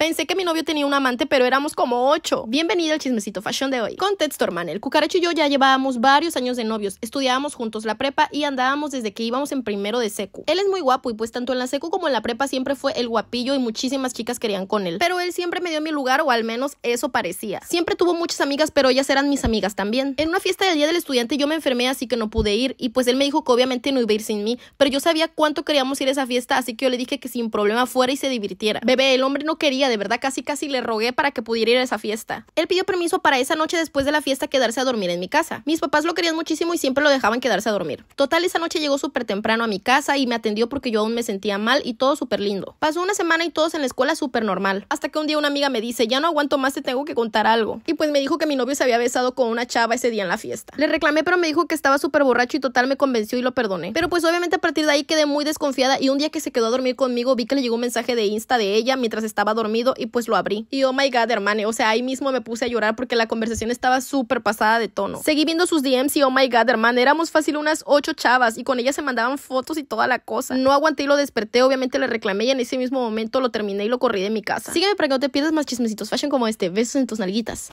Pensé que mi novio tenía un amante, pero éramos como ocho. Bienvenido al chismecito fashion de hoy. Contexto, Storman, El cucaracho y yo ya llevábamos varios años de novios. Estudiábamos juntos la prepa y andábamos desde que íbamos en primero de secu. Él es muy guapo y pues tanto en la secu como en la prepa siempre fue el guapillo y muchísimas chicas querían con él. Pero él siempre me dio mi lugar o al menos eso parecía. Siempre tuvo muchas amigas, pero ellas eran mis amigas también. En una fiesta del Día del Estudiante yo me enfermé, así que no pude ir y pues él me dijo que obviamente no iba a ir sin mí, pero yo sabía cuánto queríamos ir a esa fiesta, así que yo le dije que sin problema fuera y se divirtiera. Bebé, el hombre no quería de verdad casi casi le rogué para que pudiera ir a esa fiesta. Él pidió permiso para esa noche después de la fiesta quedarse a dormir en mi casa. Mis papás lo querían muchísimo y siempre lo dejaban quedarse a dormir. Total, esa noche llegó súper temprano a mi casa y me atendió porque yo aún me sentía mal y todo súper lindo. Pasó una semana y todos en la escuela súper normal. Hasta que un día una amiga me dice, ya no aguanto más, te tengo que contar algo. Y pues me dijo que mi novio se había besado con una chava ese día en la fiesta. Le reclamé, pero me dijo que estaba súper borracho y total me convenció y lo perdoné. Pero pues obviamente a partir de ahí quedé muy desconfiada y un día que se quedó a dormir conmigo vi que le llegó un mensaje de Insta de ella mientras estaba dormida y pues lo abrí. Y oh my god, hermano o sea, ahí mismo me puse a llorar porque la conversación estaba súper pasada de tono. Seguí viendo sus DMs y oh my god, hermano éramos fácil unas ocho chavas y con ellas se mandaban fotos y toda la cosa. No aguanté y lo desperté, obviamente le reclamé y en ese mismo momento lo terminé y lo corrí de mi casa. Sígueme para que no te pierdas más chismecitos fashion como este. Besos en tus nalguitas.